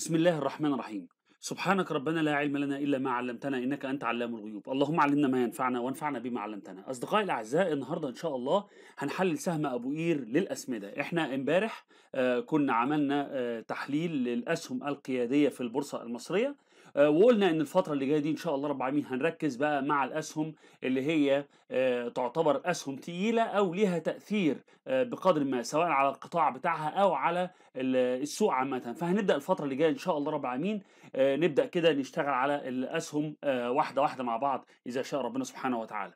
بسم الله الرحمن الرحيم سبحانك ربنا لا علم لنا الا ما علمتنا انك انت علام الغيوب، اللهم علمنا ما ينفعنا وانفعنا بما علمتنا. اصدقائي الاعزاء النهارده ان شاء الله هنحلل سهم ابو قير للاسمده، احنا امبارح آه، كنا عملنا آه، تحليل للاسهم القياديه في البورصه المصريه آه، وقلنا ان الفتره اللي جايه دي ان شاء الله رب العالمين هنركز بقى مع الاسهم اللي هي آه، تعتبر اسهم تقيله او ليها تاثير آه، بقدر ما سواء على القطاع بتاعها او على السوق عامه فهنبدا الفتره اللي جايه ان شاء الله رب العالمين نبدا كده نشتغل على الاسهم واحده واحده مع بعض اذا شاء ربنا سبحانه وتعالى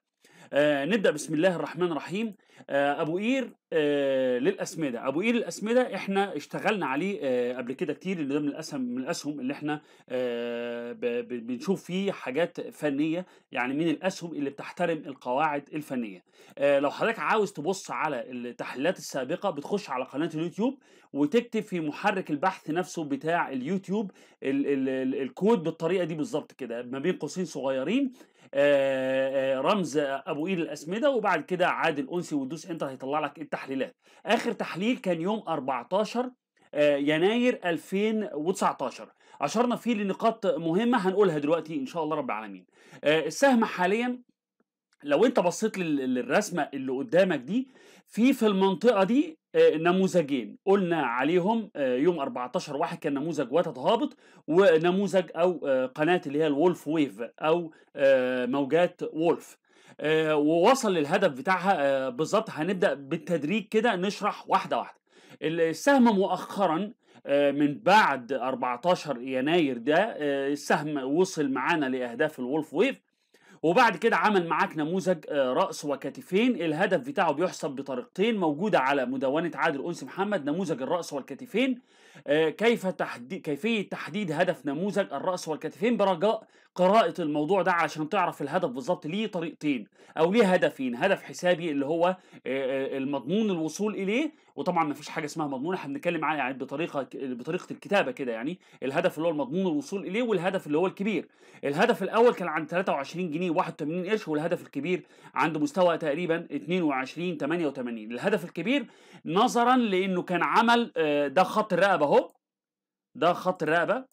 آه، نبدا بسم الله الرحمن الرحيم آه ابو قير آه للاسمده ابو قير للاسمده احنا اشتغلنا عليه آه قبل كده كتير اللي ده من الاسهم من الاسهم اللي احنا آه بنشوف فيه حاجات فنيه يعني من الاسهم اللي بتحترم القواعد الفنيه آه لو حضرتك عاوز تبص على التحليلات السابقه بتخش على قناه اليوتيوب وتكتب في محرك البحث نفسه بتاع اليوتيوب الـ الـ الكود بالطريقه دي بالظبط كده ما بين قوسين صغيرين آآ آه، آآ آه، رمز ابو ايد الاسمده وبعد كده عادل انسي وتدوس انتر هيطلع لك التحليلات اخر تحليل كان يوم 14 آه، يناير 2019 اشرنا فيه لنقاط مهمه هنقولها دلوقتي ان شاء الله رب العالمين السهم حاليا لو انت بصيت للرسمه اللي قدامك دي في في المنطقه دي آه، نموذجين قلنا عليهم آه، يوم 14 واحد كان نموذج وتد هابط ونموذج او آه، قناه اللي هي الولف ويف او موجات وولف ووصل للهدف بتاعها بالظبط هنبدا بالتدريج كده نشرح واحده واحده السهم مؤخرا من بعد 14 يناير ده السهم وصل معانا لاهداف الولف ويف وبعد كده عمل معاك نموذج آه، رأس وكتفين الهدف بتاعه بيحسب بطريقتين موجودة على مدونة عادل أنس محمد نموذج الرأس والكتفين آه، كيف تحديد كيفيه تحديد هدف نموذج الراس والكتفين برجاء قراءه الموضوع ده عشان تعرف الهدف بالظبط ليه طريقتين او ليه هدفين هدف حسابي اللي هو آه، آه، المضمون الوصول اليه وطبعا ما فيش حاجه اسمها مضمون احنا بنتكلم عن يعني بطريقه بطريقه الكتابه كده يعني الهدف اللي هو المضمون الوصول اليه والهدف اللي هو الكبير الهدف الاول كان عن 23 جنيه 81 قرش والهدف الكبير عند مستوى تقريبا 22 88 الهدف الكبير نظرا لانه كان عمل ده خط الرقبه الرقبه اهو ده خط الرقبه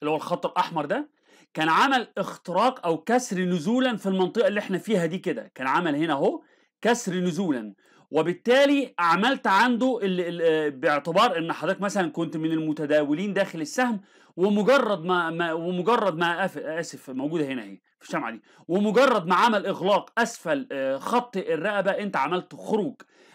اللي هو الخط الاحمر ده كان عمل اختراق او كسر نزولا في المنطقه اللي احنا فيها دي كده كان عمل هنا اهو كسر نزولا وبالتالي عملت عنده اللي اللي باعتبار ان حضرتك مثلا كنت من المتداولين داخل السهم ومجرد ما, ما ومجرد ما اسف موجوده هنا اهي الشمعة دي ومجرد ما عمل اغلاق اسفل آه، خط الرقبه انت عملت خروج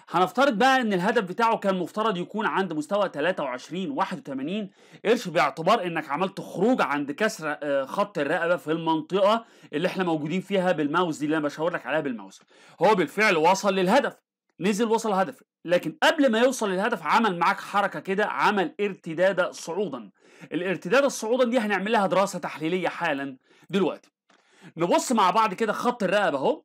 هنفترض بقى ان الهدف بتاعه كان مفترض يكون عند مستوى 23 81 قرش باعتبار انك عملت خروج عند كسر آه، خط الرقبه في المنطقه اللي احنا موجودين فيها بالماوس دي اللي انا بشاور لك عليها بالماوس هو بالفعل وصل للهدف نزل وصل الهدف لكن قبل ما يوصل للهدف عمل معاك حركة كده عمل ارتداد صعودا الارتداد الصعودا دي هنعمل لها دراسة تحليلية حالا دلوقتي نبص مع بعض كده خط الرقبه اهو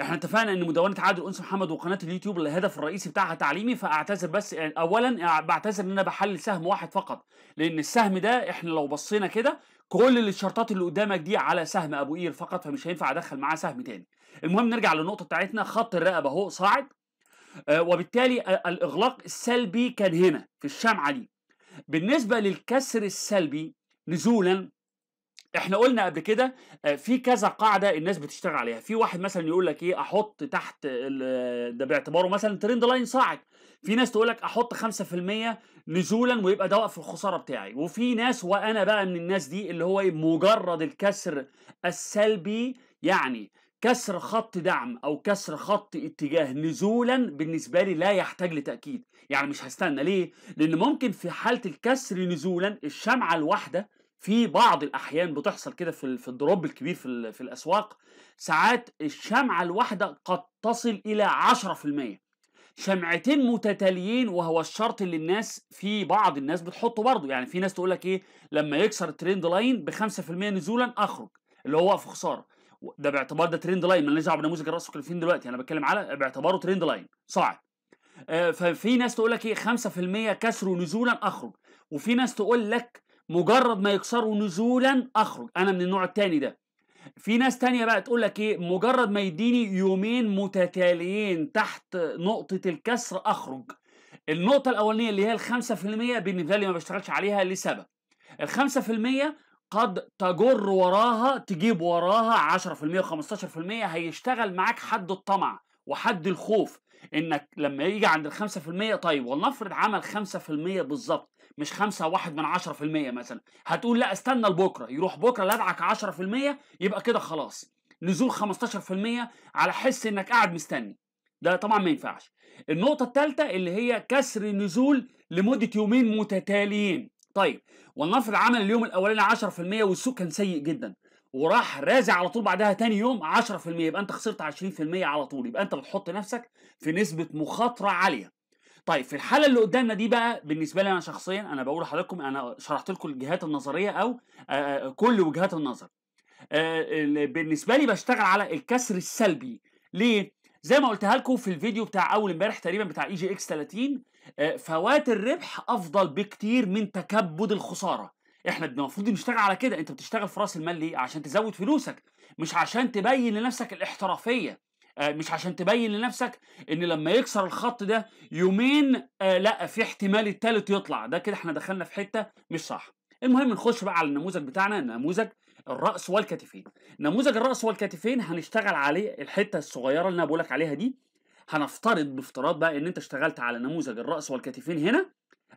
احنا اتفقنا ان مدونه عادل انس محمد وقناه اليوتيوب الهدف الرئيسي بتاعها تعليمي فاعتذر بس يعني اولا آه، بعتذر ان انا بحلل سهم واحد فقط لان السهم ده احنا لو بصينا كده كل الشرطات اللي قدامك دي على سهم ابو قير فقط فمش هينفع ادخل معاه سهم تاني المهم نرجع للنقطه بتاعتنا خط الرقبه اهو صاعد آه، وبالتالي آه، الاغلاق السلبي كان هنا في الشمعه دي بالنسبه للكسر السلبي نزولا احنا قلنا قبل كده آه، في كذا قاعده الناس بتشتغل عليها في واحد مثلا يقول لك ايه احط تحت ده باعتباره مثلا ترند لاين صاعد في ناس تقول لك احط 5% نزولا ويبقى ده وقف الخساره بتاعي وفي ناس وانا بقى من الناس دي اللي هو إيه، مجرد الكسر السلبي يعني كسر خط دعم او كسر خط اتجاه نزولا بالنسبه لي لا يحتاج لتاكيد يعني مش هستنى ليه لان ممكن في حاله الكسر نزولا الشمعه الواحده في بعض الاحيان بتحصل كده في في الدروب الكبير في في الاسواق ساعات الشمعه الواحده قد تصل الى 10% شمعتين متتاليين وهو الشرط اللي الناس في بعض الناس بتحطه برضه يعني في ناس تقول لك ايه لما يكسر الترند لاين ب 5% نزولا اخرج اللي هو في خساره ده باعتبار ده ترند لاين مالناش دعوه بنموذج الرأس فين دلوقتي انا بتكلم على باعتباره ترند لاين صاعد آه ففي ناس تقول لك ايه 5% كسر ونزولا اخرج وفي ناس تقول لك مجرد ما يكسروا نزولا اخرج انا من النوع الثاني ده في ناس تانية بقى تقول لك ايه مجرد ما يديني يومين متتاليين تحت نقطة الكسر اخرج النقطة الأولانية اللي هي الخمسة في المية بالنسبة لي ما بشتغلش عليها لسبب الخمسة في المية قد تجر وراها تجيب وراها 10% و15% هيشتغل معاك حد الطمع وحد الخوف انك لما يجي عند الخمسة في المية طيب ولنفرض عمل خمسة في المية بالظبط مش خمسة واحد من عشرة في المية مثلا هتقول لا استنى لبكرة يروح بكرة لدعك عشرة في المية يبقى كده خلاص نزول خمستاشر في المية على حس انك قاعد مستني ده طبعا ما ينفعش النقطة الثالثة اللي هي كسر نزول لمدة يومين متتاليين طيب ولنفرض عمل اليوم الاولاني 10% والسوق كان سيء جدا وراح رازع على طول بعدها تاني يوم 10% يبقى انت خسرت 20% على طول يبقى انت بتحط نفسك في نسبه مخاطره عاليه طيب في الحاله اللي قدامنا دي بقى بالنسبه لي انا شخصيا انا بقول لحضراتكم انا شرحت لكم الجهات النظريه او آه، آه، كل وجهات النظر آه، بالنسبه لي بشتغل على الكسر السلبي ليه زي ما قلتها لكم في الفيديو بتاع اول امبارح تقريبا بتاع اي جي اكس 30 فوات الربح افضل بكتير من تكبد الخساره احنا المفروض نشتغل على كده انت بتشتغل في راس المال ليه عشان تزود فلوسك مش عشان تبين لنفسك الاحترافيه آه، مش عشان تبين لنفسك ان لما يكسر الخط ده يومين آه، لا في احتمال التالت يطلع ده كده احنا دخلنا في حته مش صح المهم نخش بقى على النموذج بتاعنا نموذج الراس والكتفين نموذج الراس والكتفين هنشتغل عليه الحته الصغيره اللي انا بقولك عليها دي هنفترض بافتراض بقى ان انت اشتغلت على نموذج الراس والكتفين هنا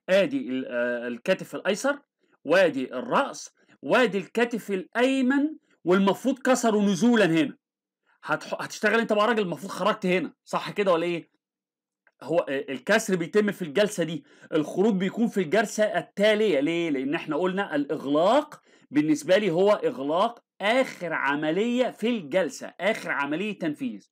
ادي آه، الكتف الايسر وادي الرأس وادي الكتف الأيمن والمفروض كسروا نزولا هنا هتح... هتشتغل انت بقى راجل المفروض خرجت هنا صح كده ولا ايه هو الكسر بيتم في الجلسه دي الخروج بيكون في الجلسه التاليه ليه لان احنا قلنا الاغلاق بالنسبه لي هو اغلاق اخر عمليه في الجلسه اخر عمليه تنفيذ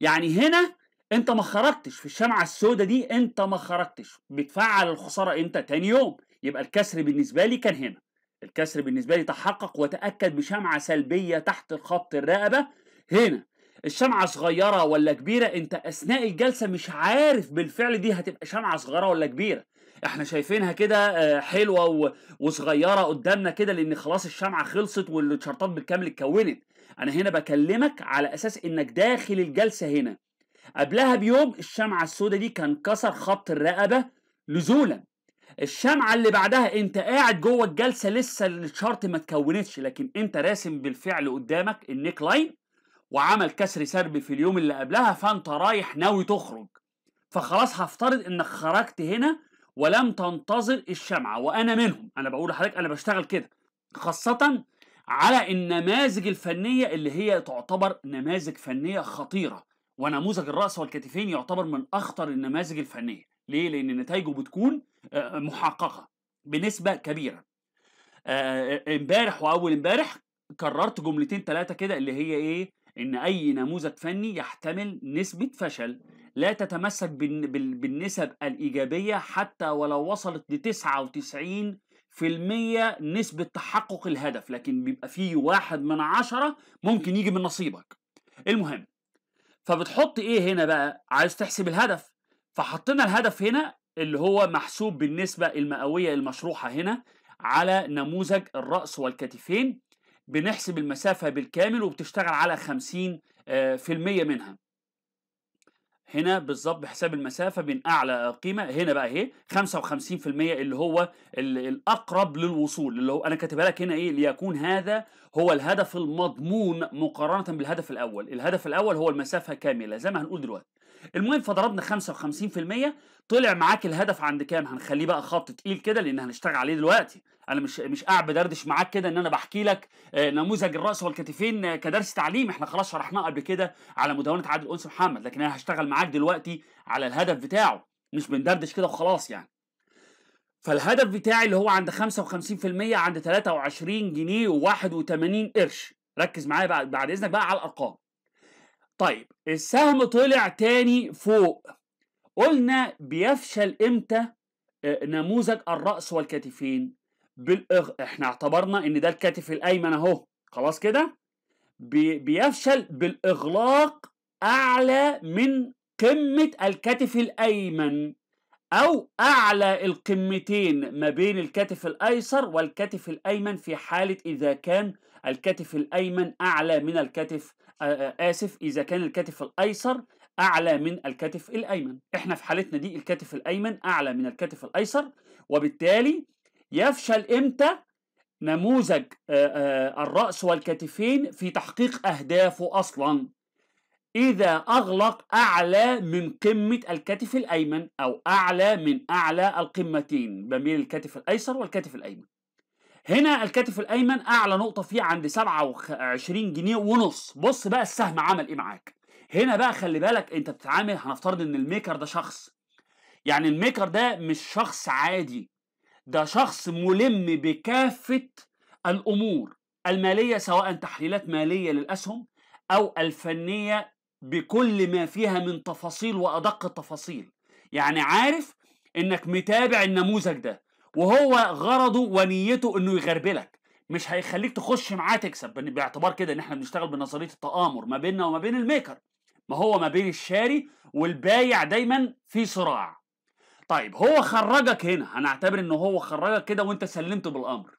يعني هنا انت ما خرجتش في الشمعه السوداء دي انت ما خرجتش بتفعل الخساره امتى تاني يوم يبقى الكسر بالنسبة لي كان هنا الكسر بالنسبة لي تحقق وتأكد بشمعة سلبية تحت خط الرقبة هنا الشمعة صغيرة ولا كبيرة انت اثناء الجلسة مش عارف بالفعل دي هتبقى شمعة صغيرة ولا كبيرة احنا شايفينها كده آه، حلوة وصغيرة قدامنا كده لان خلاص الشمعة خلصت والشرطات بالكامل اتكونت انا هنا بكلمك على اساس انك داخل الجلسة هنا قبلها بيوم الشمعة السوداء دي كان كسر خط الرقبة نزولا الشمعه اللي بعدها انت قاعد جوه الجلسه لسه الشارت ما اتكونتش لكن انت راسم بالفعل قدامك النيك لاين وعمل كسر سربي في اليوم اللي قبلها فانت رايح ناوي تخرج فخلاص هفترض انك خرجت هنا ولم تنتظر الشمعه وانا منهم انا بقول لحضرتك انا بشتغل كده خاصه على النماذج الفنيه اللي هي تعتبر نماذج فنيه خطيره ونموذج الراس والكتفين يعتبر من اخطر النماذج الفنيه ليه؟ لأن نتائجه بتكون آه، آه، محققة بنسبة كبيرة آه، امبارح وأول امبارح كررت جملتين ثلاثة كده اللي هي إيه؟ إن أي نموذج فني يحتمل نسبة فشل لا تتمسك بالنسب الإيجابية حتى ولو وصلت ل 99% نسبة تحقق الهدف لكن بيبقى فيه واحد من عشرة ممكن يجي من نصيبك المهم فبتحط ايه هنا بقى عايز تحسب الهدف فحطينا الهدف هنا اللي هو محسوب بالنسبة المئوية المشروحة هنا على نموذج الرأس والكتفين بنحسب المسافة بالكامل وبتشتغل على 50% آه، منها هنا بالظبط بحساب المسافه بين اعلى قيمه هنا بقى اهي 55% اللي هو الاقرب للوصول اللي هو انا كاتبها لك هنا ايه ليكون هذا هو الهدف المضمون مقارنه بالهدف الاول الهدف الاول هو المسافه كامله زي ما هنقول دلوقتي المهم فضربنا 55% طلع معاك الهدف عند كام هنخليه بقى خط تقيل كده لان هنشتغل عليه دلوقتي انا مش مش قاعد بدردش معاك كده ان انا بحكي لك آه، نموذج الراس والكتفين آه، كدرس تعليم احنا خلاص شرحناه قبل كده على مدونه عادل انس محمد لكن انا هشتغل معاك دلوقتي على الهدف بتاعه مش بندردش كده وخلاص يعني فالهدف بتاعي اللي هو عند 55% عند 23 جنيه و81 قرش ركز معايا بعد, بعد اذنك بقى على الارقام طيب السهم طلع تاني فوق قلنا بيفشل امتى آه، نموذج الراس والكتفين بالإغ... احنا اعتبرنا ان ده الكتف الايمن اهو خلاص كده بي... بيفشل بالاغلاق اعلى من قمه الكتف الايمن او اعلى القمتين ما بين الكتف الايسر والكتف الايمن في حاله اذا كان الكتف الايمن اعلى من الكتف اسف اذا كان الكتف الايسر اعلى من الكتف الايمن احنا في حالتنا دي الكتف الايمن اعلى من الكتف الايسر وبالتالي يفشل امتى نموذج الرأس والكتفين في تحقيق أهدافه أصلا إذا أغلق أعلى من قمة الكتف الأيمن أو أعلى من أعلى القمتين بميل الكتف الأيسر والكتف الأيمن هنا الكتف الأيمن أعلى نقطة فيه عند 27 جنيه ونص بص بقى السهم عمل إيه معاك هنا بقى خلي بالك أنت بتتعامل هنفترض إن الميكر ده شخص يعني الميكر ده مش شخص عادي ده شخص ملم بكافة الأمور المالية سواء تحليلات مالية للأسهم أو الفنية بكل ما فيها من تفاصيل وأدق التفاصيل يعني عارف إنك متابع النموذج ده وهو غرضه ونيته إنه يغربلك مش هيخليك تخش معاه تكسب باعتبار كده إن إحنا بنشتغل بنظرية التآمر ما بيننا وما بين الميكر ما هو ما بين الشاري والبايع دايما في صراع طيب هو خرجك هنا هنعتبر ان هو خرجك كده وانت سلمت بالامر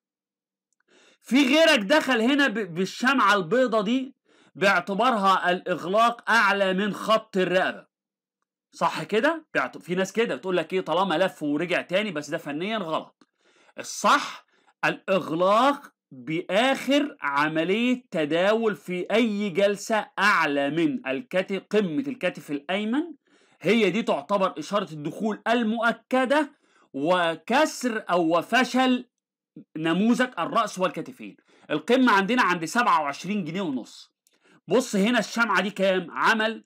في غيرك دخل هنا بالشمعة البيضة دي باعتبارها الإغلاق أعلى من خط الرقبة صح كده؟ في ناس كده بتقول لك إيه طالما لف ورجع تاني بس ده فنيا غلط الصح الإغلاق بآخر عملية تداول في أي جلسة أعلى من الكتف قمة الكتف الأيمن هي دي تعتبر إشارة الدخول المؤكدة وكسر أو وفشل نموذج الرأس والكتفين القمة عندنا عند 27 جنيه ونص بص هنا الشمعة دي كام عمل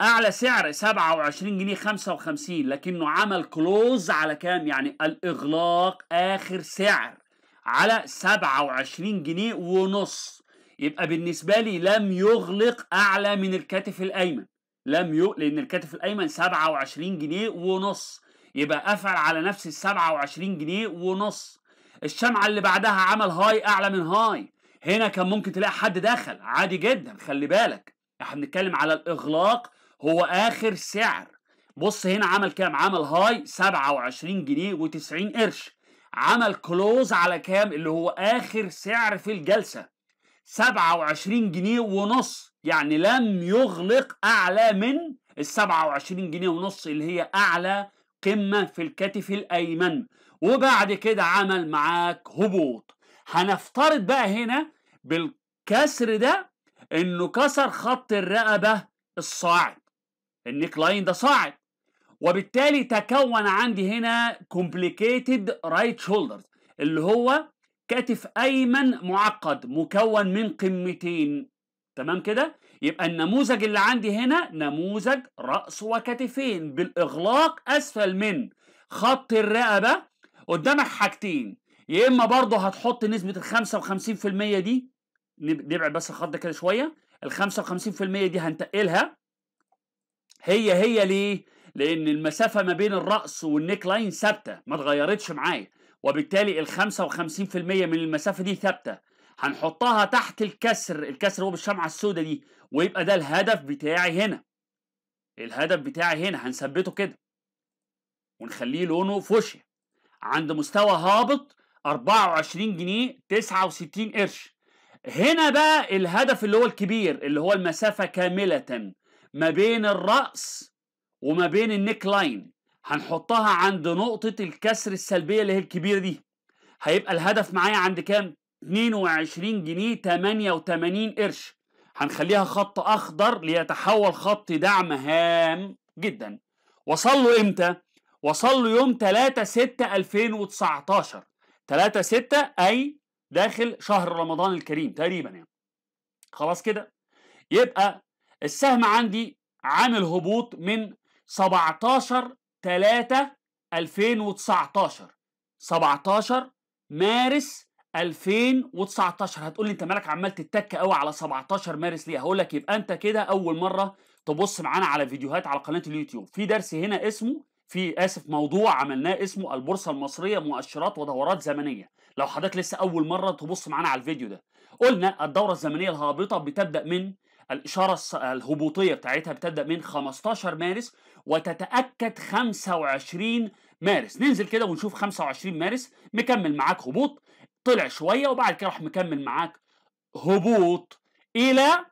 أعلى سعر 27 جنيه 55 لكنه عمل كلوز على كام يعني الإغلاق آخر سعر على 27 جنيه ونص يبقى بالنسبة لي لم يغلق أعلى من الكتف الأيمن لم يو لان الكتف الايمن 27 جنيه ونص يبقى قفل على نفس ال 27 جنيه ونص الشمعه اللي بعدها عمل هاي اعلى من هاي هنا كان ممكن تلاقي حد دخل عادي جدا خلي بالك احنا بنتكلم على الاغلاق هو اخر سعر بص هنا عمل كام عمل هاي 27 جنيه و90 قرش عمل كلوز على كام اللي هو اخر سعر في الجلسه 27 جنيه ونص يعني لم يغلق أعلى من ال 27 جنيه ونص اللي هي أعلى قمة في الكتف الأيمن وبعد كده عمل معاك هبوط هنفترض بقى هنا بالكسر ده انه كسر خط الرقبة الصاعد النيك لاين ده صاعد وبالتالي تكون عندي هنا كومبليكيتد رايت شولدر اللي هو كتف ايمن معقد مكون من قمتين تمام كده يبقى النموذج اللي عندي هنا نموذج رأس وكتفين بالإغلاق أسفل من خط الرقبة قدامك حاجتين يا إما برضه هتحط نسبة الـ 55% دي نبعد بس الخط ده كده شوية الـ 55% دي هنتقلها هي هي ليه؟ لأن المسافة ما بين الرأس والنيك لاين ثابتة ما اتغيرتش معايا وبالتالي الـ 55% من المسافة دي ثابتة هنحطها تحت الكسر الكسر هو بالشمعة السوداء دي ويبقى ده الهدف بتاعي هنا الهدف بتاعي هنا هنثبته كده ونخليه لونه فوشيا عند مستوى هابط 24 جنيه 69 قرش هنا بقى الهدف اللي هو الكبير اللي هو المسافة كاملة ما بين الرأس وما بين النيك لاين هنحطها عند نقطة الكسر السلبية اللي هي الكبيرة دي هيبقى الهدف معايا عند كام؟ 22 جنيه 88 قرش هنخليها خط اخضر ليتحول خط دعم هام جدا وصل له امتى وصل له يوم 3 6 2019 3 6 اي داخل شهر رمضان الكريم تقريبا يعني خلاص كده يبقى السهم عندي عامل هبوط من 17 3 2019 17 مارس 2019 هتقول لي انت مالك عمال تتك قوي على 17 مارس ليه هقول لك يبقى انت كده اول مره تبص معانا على فيديوهات على قناه اليوتيوب في درس هنا اسمه في اسف موضوع عملناه اسمه البورصه المصريه مؤشرات ودورات زمنيه لو حضرتك لسه اول مره تبص معانا على الفيديو ده قلنا الدوره الزمنيه الهابطه بتبدا من الإشارة الهبوطية بتاعتها بتبدأ من 15 مارس وتتأكد 25 مارس ننزل كده ونشوف 25 مارس مكمل معاك هبوط طلع شويه وبعد كده راح مكمل معاك هبوط الى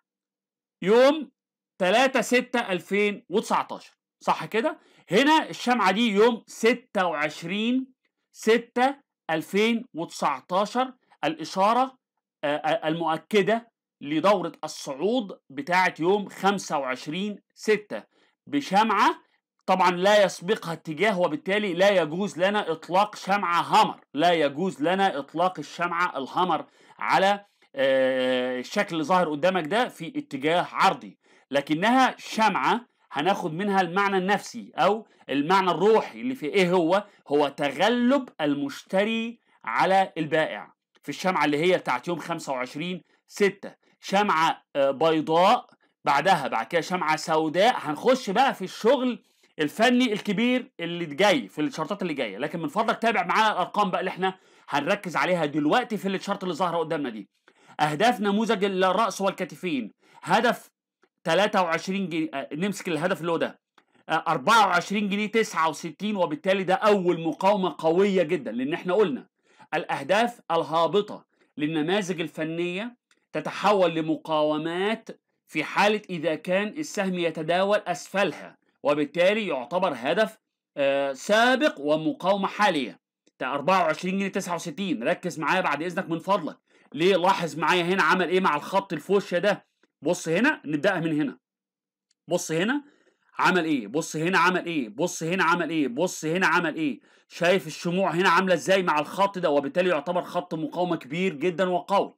يوم 3 6 2019 صح كده هنا الشمعه دي يوم 26 6 2019 الاشاره آه، آه، المؤكده لدوره الصعود بتاعه يوم 25 6 بشمعه طبعا لا يسبقها اتجاه وبالتالي لا يجوز لنا اطلاق شمعة هامر لا يجوز لنا اطلاق الشمعة الهامر على الشكل آه، اللي ظاهر قدامك ده في اتجاه عرضي لكنها شمعة هناخد منها المعنى النفسي او المعنى الروحي اللي في ايه هو هو تغلب المشتري على البائع في الشمعة اللي هي بتاعت يوم 25 6 شمعة آه، بيضاء بعدها بعد كده شمعة سوداء هنخش بقى في الشغل الفني الكبير اللي جاي في الشارتات اللي جايه لكن من فضلك تابع معايا الارقام بقى اللي احنا هنركز عليها دلوقتي في الشارت اللي ظاهره قدامنا دي اهداف نموذج الراس والكتفين هدف 23 جنيه آه، نمسك الهدف اللي هو ده 24 آه، جنيه 69 وبالتالي ده اول مقاومه قويه جدا لان احنا قلنا الاهداف الهابطه للنماذج الفنيه تتحول لمقاومات في حاله اذا كان السهم يتداول اسفلها وبالتالي يعتبر هدف آه، سابق ومقاومه حاليه 24 جنيه 69 ركز معايا بعد اذنك من فضلك ليه لاحظ معايا هنا عمل ايه مع الخط الفوشيا ده بص هنا نبداها من هنا بص هنا عمل ايه بص هنا عمل ايه بص هنا عمل ايه بص هنا عمل ايه شايف الشموع هنا عامله ازاي مع الخط ده وبالتالي يعتبر خط مقاومه كبير جدا وقوي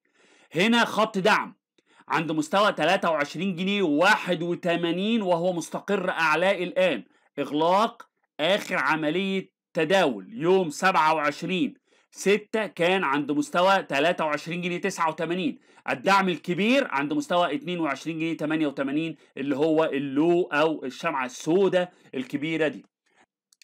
هنا خط دعم عند مستوى 23 جنيه 81 وهو مستقر أعلاه الآن إغلاق آخر عملية تداول يوم 27 6 كان عند مستوى 23 جنيه 89 الدعم الكبير عند مستوى 22 جنيه 88 اللي هو اللو او الشمعه السوداء الكبيره دي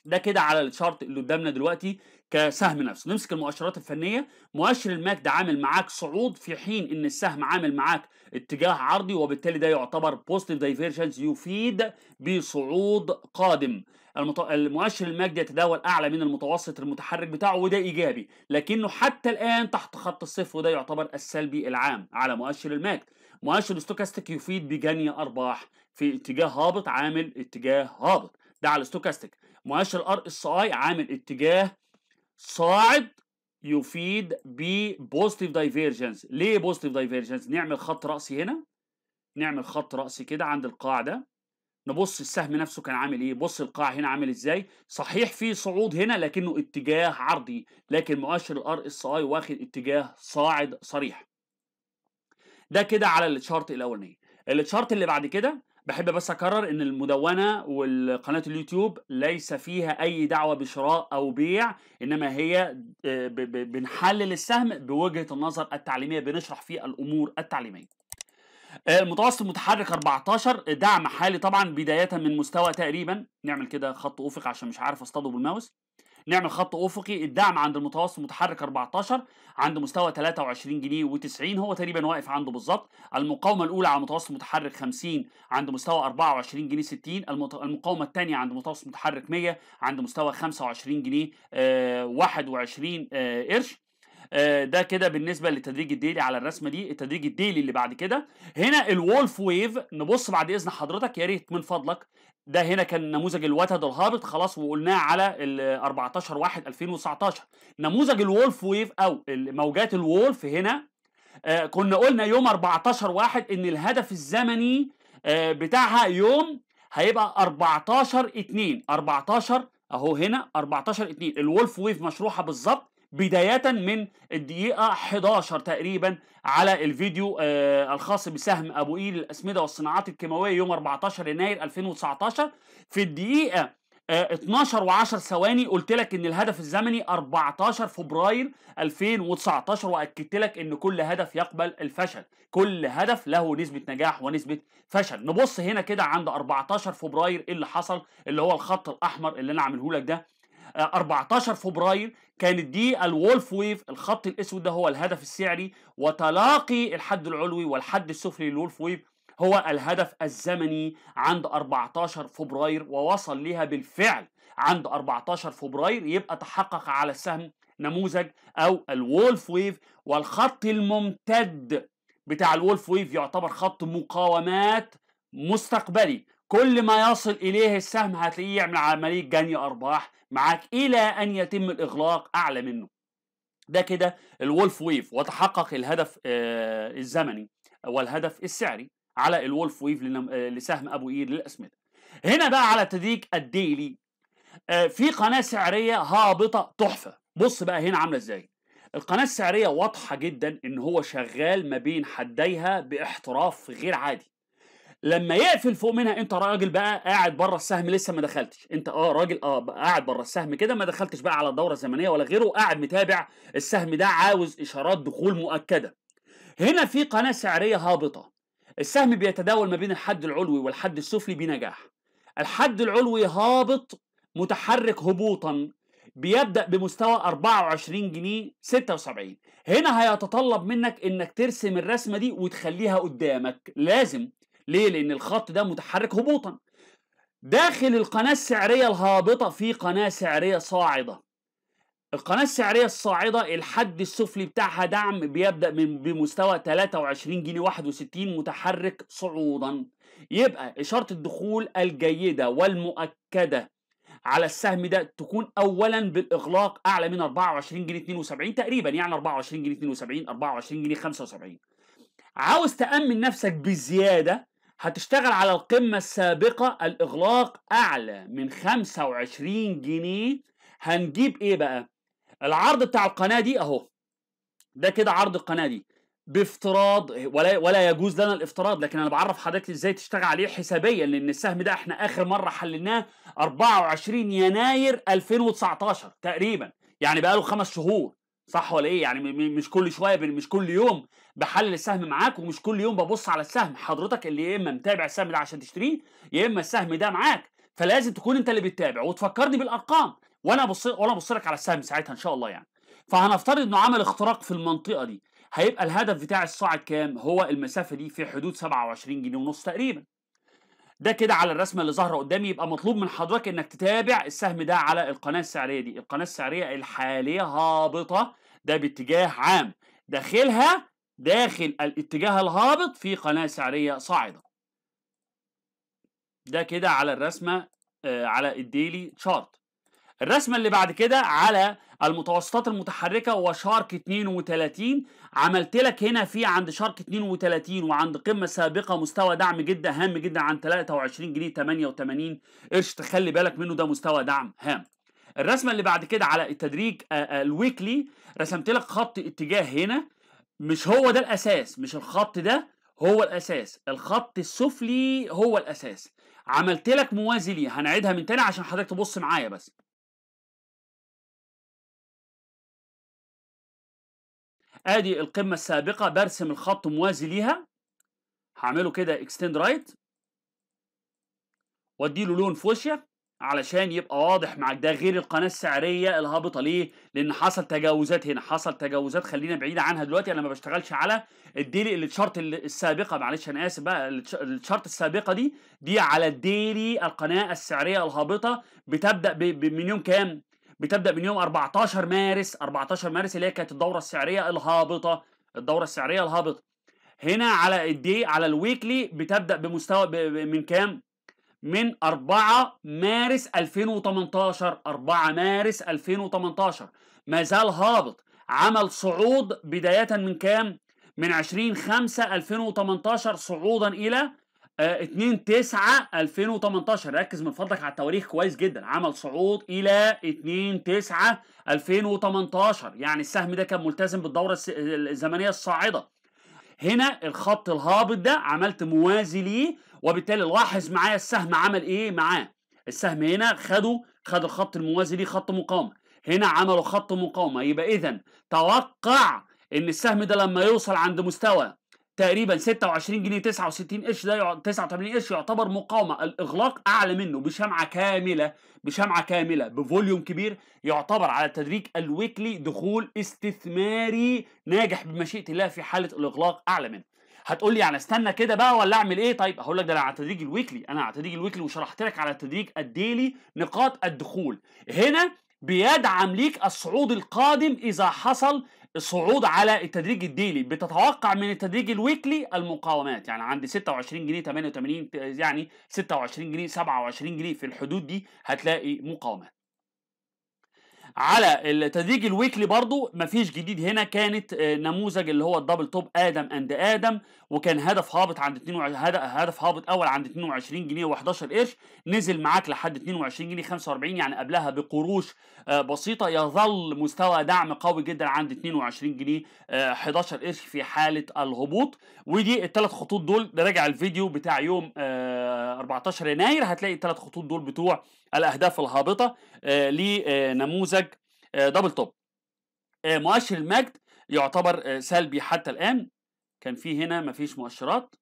ده كده على الشارت اللي قدامنا دلوقتي كسهم نفسه نمسك المؤشرات الفنيه مؤشر الماك ده عامل معاك صعود في حين ان السهم عامل معاك اتجاه عرضي وبالتالي ده يعتبر بوزيتيف دايفيرجنس يفيد بصعود قادم المؤشر المؤشر ده يتداول اعلى من المتوسط المتحرك بتاعه وده ايجابي لكنه حتى الان تحت خط الصفر وده يعتبر السلبي العام على مؤشر الماك مؤشر الستوكاستيك يفيد بجني ارباح في اتجاه هابط عامل اتجاه هابط ده على الستوكاستيك مؤشر ار اس اي عامل اتجاه صاعد يفيد ببوزيتيف دايفيرجنس ليه بوزيتيف دايفيرجنس نعمل خط راسي هنا نعمل خط راسي كده عند القاعده نبص السهم نفسه كان عامل ايه بص القاع هنا عامل ازاي صحيح في صعود هنا لكنه اتجاه عرضي لكن مؤشر الار اس اي واخد اتجاه صاعد صريح ده كده على الشارت الاولاني الشارت اللي بعد كده بحب بس اكرر ان المدونه والقناه اليوتيوب ليس فيها اي دعوه بشراء او بيع انما هي آه، بنحلل السهم بوجهه النظر التعليميه بنشرح فيه الامور التعليميه آه، المتوسط المتحرك 14 دعم حالي طبعا بدايه من مستوى تقريبا نعمل كده خط افق عشان مش عارف اصطاده بالماوس نعمل خط افقي الدعم عند المتوسط المتحرك 14 عند مستوى 23 جنيه و90 هو تقريبا واقف عنده بالظبط المقاومه الاولى على المتوسط المتحرك 50 عند مستوى 24 جنيه 60 المقاومه الثانيه عند المتوسط المتحرك 100 عند مستوى 25 جنيه 21 آه، آه، قرش آه، ده كده بالنسبه للتدريج الديلي على الرسمه دي التدريج الديلي اللي بعد كده هنا الولف ويف نبص بعد اذن حضرتك يا ريت من فضلك ده هنا كان نموذج الوتد الهابط خلاص وقلناه على ال 14 1 2019 نموذج الولف ويف او موجات الولف هنا آه كنا قلنا يوم 14 1 ان الهدف الزمني آه بتاعها يوم هيبقى 14 2 14 اهو هنا 14 2 الولف ويف مشروحه بالظبط بداية من الدقيقة 11 تقريبا على الفيديو آه الخاص بسهم أبو إيل الأسمدة والصناعات الكيماوية يوم 14 يناير 2019 في الدقيقة آه 12 و10 ثواني قلت لك ان الهدف الزمني 14 فبراير 2019 واكدت لك ان كل هدف يقبل الفشل كل هدف له نسبه نجاح ونسبه فشل نبص هنا كده عند 14 فبراير ايه اللي حصل اللي هو الخط الاحمر اللي انا عامله لك ده 14 فبراير كانت دي الولف ويف الخط الاسود ده هو الهدف السعري وتلاقي الحد العلوي والحد السفلي للولف ويف هو الهدف الزمني عند 14 فبراير ووصل لها بالفعل عند 14 فبراير يبقى تحقق على السهم نموذج او الولف ويف والخط الممتد بتاع الولف ويف يعتبر خط مقاومات مستقبلي كل ما يصل اليه السهم هتلاقيه يعمل عمليه جني ارباح معاك الى ان يتم الاغلاق اعلى منه ده كده الولف ويف وتحقق الهدف آه، الزمني والهدف السعري على الولف ويف آه، لسهم ابو اير للاسمده هنا بقى على تدريج الديلي آه، في قناه سعريه هابطه تحفه بص بقى هنا عامله ازاي القناه السعريه واضحه جدا ان هو شغال ما بين حديها باحتراف غير عادي لما يقفل فوق منها انت راجل بقى قاعد بره السهم لسه ما دخلتش انت اه راجل اه قاعد بره السهم كده ما دخلتش بقى على الدوره الزمنيه ولا غيره قاعد متابع السهم ده عاوز اشارات دخول مؤكده هنا في قناه سعريه هابطه السهم بيتداول ما بين الحد العلوي والحد السفلي بنجاح الحد العلوي هابط متحرك هبوطا بيبدا بمستوى 24 جنيه 76 هنا هيتطلب منك انك ترسم الرسمه دي وتخليها قدامك لازم ليه لان الخط ده متحرك هبوطا داخل القناه السعريه الهابطه في قناه سعريه صاعده القناة السعرية الصاعدة الحد السفلي بتاعها دعم بيبدأ من بمستوى 23 جنيه 61 متحرك صعودا يبقى إشارة الدخول الجيدة والمؤكدة على السهم ده تكون أولا بالإغلاق أعلى من 24 جنيه 72 تقريبا يعني 24 جنيه 72 24 جنيه 75 عاوز تأمن نفسك بزيادة هتشتغل على القمة السابقة الإغلاق أعلى من 25 جنيه هنجيب إيه بقى؟ العرض بتاع القناة دي أهو ده كده عرض القناة دي بافتراض ولا ولا يجوز لنا الافتراض لكن انا بعرف حضرتك ازاي تشتغل عليه حسابيا لان السهم ده احنا اخر مره حللناه 24 يناير 2019 تقريبا يعني بقى له خمس شهور صح ولا ايه يعني مش كل شويه مش كل يوم بحلل السهم معاك ومش كل يوم ببص على السهم حضرتك اللي يا اما متابع السهم ده عشان تشتريه يا اما السهم ده معاك فلازم تكون انت اللي بتتابع وتفكرني بالارقام وانا بص وانا ابص لك على السهم ساعتها ان شاء الله يعني فهنفترض انه عمل اختراق في المنطقه دي هيبقى الهدف بتاع الصاعد كام هو المسافه دي في حدود 27 جنيه ونص تقريبا ده كده على الرسمه اللي ظاهره قدامي يبقى مطلوب من حضرتك انك تتابع السهم ده على القناه السعريه دي القناه السعريه الحاليه هابطه ده باتجاه عام داخلها داخل الاتجاه الهابط في قناة سعرية صاعدة ده كده على الرسمة آه، على الديلي شارت الرسمة اللي بعد كده على المتوسطات المتحركة وشارك 32 عملت لك هنا في عند شارك 32 وعند قمة سابقة مستوى دعم جدا هام جدا عن 23 جنيه 88 قرش تخلي بالك منه ده مستوى دعم هام الرسمه اللي بعد كده على التدريج آه، آه، الويكلي رسمت لك خط اتجاه هنا مش هو ده الاساس مش الخط ده هو الاساس الخط السفلي هو الاساس عملت لك موازي ليه هنعيدها من تاني عشان حضرتك تبص معايا بس ادي القمه السابقه برسم الخط موازي ليها هعمله كده اكستند رايت وادي له لون فوشيا علشان يبقى واضح معاك ده غير القناه السعريه الهابطه ليه؟ لان حصل تجاوزات هنا حصل تجاوزات خلينا بعيد عنها دلوقتي انا ما بشتغلش على الديلي الشرط السابقه معلش انا اسف بقى الشرط السابقه دي دي على الديلي القناه السعريه الهابطه بتبدا من يوم كام؟ بتبدا من يوم 14 مارس 14 مارس اللي هي كانت الدوره السعريه الهابطه الدوره السعريه الهابطه هنا على الدي على الويكلي بتبدا بمستوى من كام؟ من 4 مارس 2018 4 مارس 2018 ما زال هابط عمل صعود بداية من كام؟ من 20 5 2018 صعودا إلى 2 9 2018 ركز من فضلك على التواريخ كويس جدا عمل صعود الى 2 9 2018 يعني السهم ده كان ملتزم بالدوره الزمنيه الصاعده هنا الخط الهابط ده عملت موازي ليه وبالتالي لاحظ معايا السهم عمل ايه معاه السهم هنا خده خد الخط الموازي ليه خط مقاومه هنا عملوا خط مقاومه يبقى اذا توقع ان السهم ده لما يوصل عند مستوى تقريبا 26 جنيه 69 قرش ده 89 قرش يعتبر مقاومه الاغلاق اعلى منه بشمعه كامله بشمعه كامله بفوليوم كبير يعتبر على تدريج الويكلي دخول استثماري ناجح بمشيئه الله في حاله الاغلاق اعلى منه هتقول لي يعني استنى كده بقى ولا اعمل ايه طيب هقول لك ده على التدريج الويكلي انا على التدريج الويكلي وشرحت لك على التدريج الديلي نقاط الدخول هنا بيدعم ليك الصعود القادم اذا حصل الصعود على التدريج الديلي بتتوقع من التدريج الويكلي المقاومات يعني عند 26 جنيه 88 يعني 26 جنيه 27 جنيه في الحدود دي هتلاقي مقاومات على التدريج الويكلي برضو مفيش جديد هنا كانت آه، نموذج اللي هو الدبل توب ادم اند ادم وكان هدف هابط عند 22 هدف هابط اول عند 22 جنيه و11 قرش نزل معاك لحد 22 جنيه 45 يعني قبلها بقروش آه، بسيطه يظل مستوى دعم قوي جدا عند 22 جنيه 11 آه، قرش في حاله الهبوط ودي الثلاث خطوط دول راجع الفيديو بتاع يوم 14 آه، يناير هتلاقي الثلاث خطوط دول بتوع الاهداف الهابطه لنموذج دبل توب مؤشر المجد يعتبر سلبي حتى الان كان في هنا مفيش مؤشرات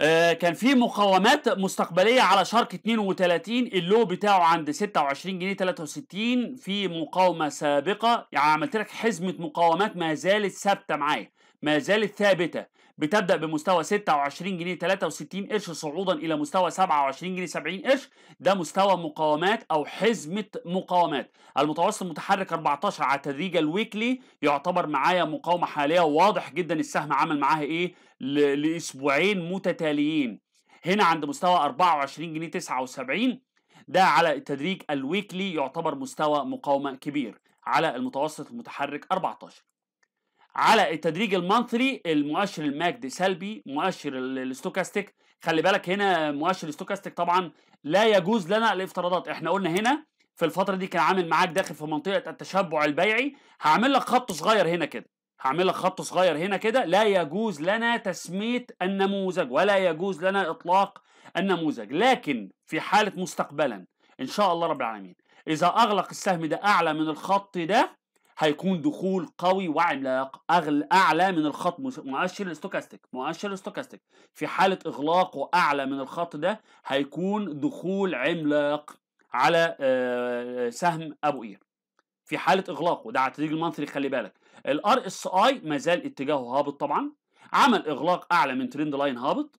آه، كان في مقاومات مستقبليه على شرق 32 اللو بتاعه عند 26 جنيه 63 في مقاومه سابقه يعني عملت لك حزمه مقاومات ما زالت ثابته معايا ما زالت ثابته بتبدأ بمستوى 26 جنيه 63 قرش صعودا إلى مستوى 27 جنيه 70 قرش ده مستوى مقاومات أو حزمة مقاومات المتوسط المتحرك 14 على التدريج الويكلي يعتبر معايا مقاومة حالية واضح جدا السهم عمل معاها إيه لأسبوعين متتاليين هنا عند مستوى 24 جنيه 79 ده على التدريج الويكلي يعتبر مستوى مقاومة كبير على المتوسط المتحرك 14 على التدريج المنثري المؤشر الماجد سلبي مؤشر الاستوكاستيك خلي بالك هنا مؤشر الاستوكاستيك طبعا لا يجوز لنا الافتراضات احنا قلنا هنا في الفتره دي كان عامل معاك داخل في منطقه التشبع البيعي هعمل لك خط صغير هنا كده هعمل لك خط صغير هنا كده لا يجوز لنا تسميه النموذج ولا يجوز لنا اطلاق النموذج لكن في حاله مستقبلا ان شاء الله رب العالمين اذا اغلق السهم ده اعلى من الخط ده هيكون دخول قوي وعملاق اعلى من الخط مؤشر الاستوكاستيك مؤشر الاستوكاستيك في حاله اغلاقه اعلى من الخط ده هيكون دخول عملاق على آه، سهم ابو قير في حاله اغلاقه ده على التدريج المنطقي خلي بالك الار اس اي ما زال اتجاهه هابط طبعا عمل اغلاق اعلى من ترند لاين هابط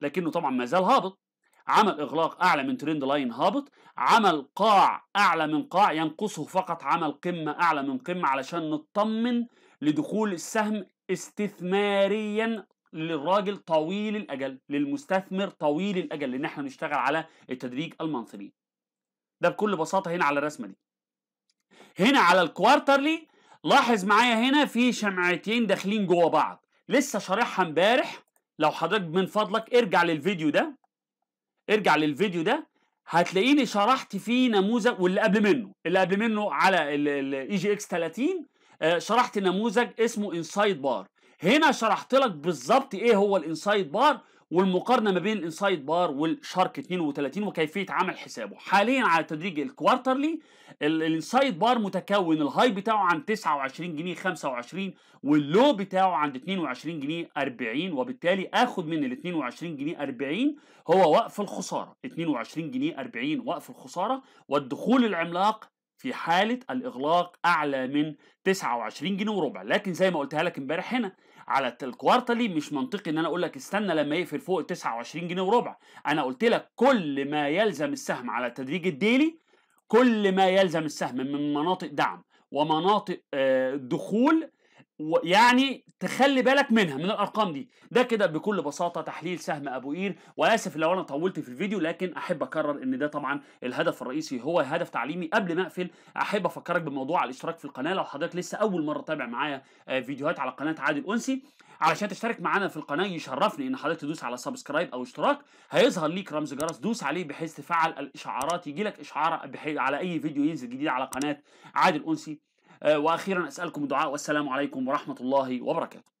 لكنه طبعا ما زال هابط عمل اغلاق اعلى من ترند لاين هابط عمل قاع اعلى من قاع ينقصه فقط عمل قمه اعلى من قمه علشان نطمن لدخول السهم استثماريا للراجل طويل الاجل للمستثمر طويل الاجل لان احنا بنشتغل على التدريج المنصبي ده بكل بساطه هنا على الرسمه دي هنا على الكوارترلي لاحظ معايا هنا في شمعتين داخلين جوه بعض لسه شارحها امبارح لو حضرتك من فضلك ارجع للفيديو ده ارجع للفيديو ده هتلاقيني شرحت فيه نموذج واللي قبل منه اللي قبل منه على الاي جي اكس 30 شرحت نموذج اسمه انسايد بار هنا شرحت لك بالظبط ايه هو الانسايد بار والمقارنه ما بين الانسايد بار والشارك 32 وكيفيه عمل حسابه حاليا على تدريج الكوارترلي الانسايد بار متكون الهاي بتاعه عند 29 جنيه 25 واللو بتاعه عند 22 جنيه 40 وبالتالي اخد من ال 22 جنيه 40 هو وقف الخساره 22 جنيه 40 وقف الخساره والدخول العملاق في حالة الإغلاق أعلى من 29 جنيه وربع لكن زي ما قلتها لك امبارح هنا على الكوارتلي مش منطقي ان انا اقول لك استنى لما يقفل فوق 29 جنيه وربع انا قلت لك كل ما يلزم السهم على التدريج الديلي كل ما يلزم السهم من مناطق دعم ومناطق آه، دخول ويعني تخلي بالك منها من الارقام دي ده كده بكل بساطه تحليل سهم ابو قير واسف لو انا طولت في الفيديو لكن احب اكرر ان ده طبعا الهدف الرئيسي هو هدف تعليمي قبل ما اقفل احب افكرك بموضوع الاشتراك في القناه لو حضرتك لسه اول مره تتابع معايا آه، فيديوهات على قناه عادل انسي علشان تشترك معانا في القناه يشرفني ان حضرتك تدوس على سبسكرايب او اشتراك هيظهر ليك رمز جرس دوس عليه بحيث تفعل الاشعارات يجي لك اشعار على اي فيديو ينزل جديد على قناه عادل انسي آه، واخيرا اسالكم الدعاء والسلام عليكم ورحمه الله وبركاته